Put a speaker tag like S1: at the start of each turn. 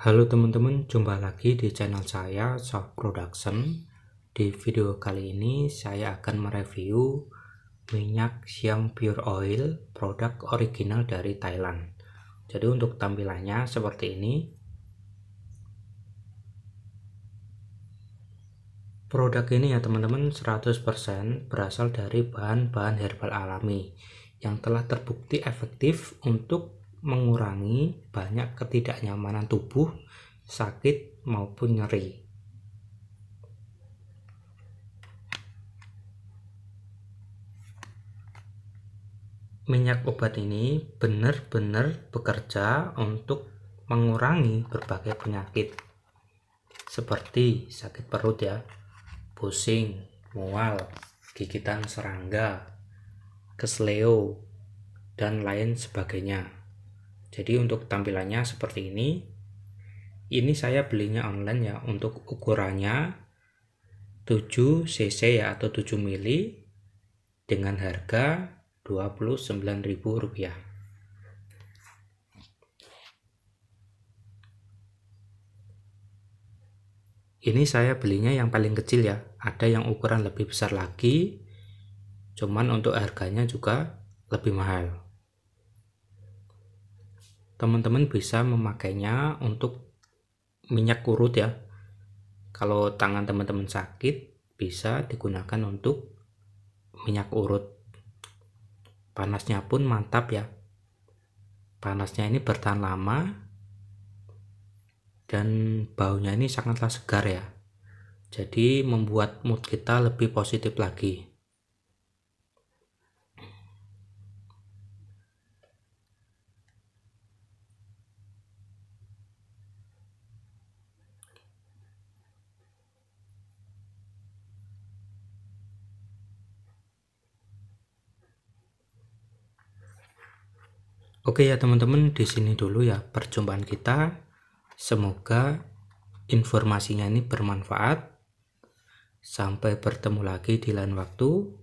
S1: Halo teman-teman, jumpa lagi di channel saya Soft Production. Di video kali ini saya akan mereview minyak Siam Pure Oil, produk original dari Thailand. Jadi untuk tampilannya seperti ini. Produk ini ya teman-teman 100% berasal dari bahan-bahan herbal alami yang telah terbukti efektif untuk mengurangi banyak ketidaknyamanan tubuh, sakit maupun nyeri. Minyak obat ini benar-benar bekerja untuk mengurangi berbagai penyakit seperti sakit perut ya, pusing, mual, gigitan serangga, kesleo, dan lain sebagainya. Jadi untuk tampilannya seperti ini. Ini saya belinya online ya untuk ukurannya 7 cc ya atau 7 mili dengan harga Rp29.000. Ini saya belinya yang paling kecil ya, ada yang ukuran lebih besar lagi, cuman untuk harganya juga lebih mahal teman-teman bisa memakainya untuk minyak urut ya kalau tangan teman-teman sakit bisa digunakan untuk minyak urut panasnya pun mantap ya panasnya ini bertahan lama dan baunya ini sangatlah segar ya jadi membuat mood kita lebih positif lagi Oke ya teman-teman, di sini dulu ya perjumpaan kita. Semoga informasinya ini bermanfaat. Sampai bertemu lagi di lain waktu.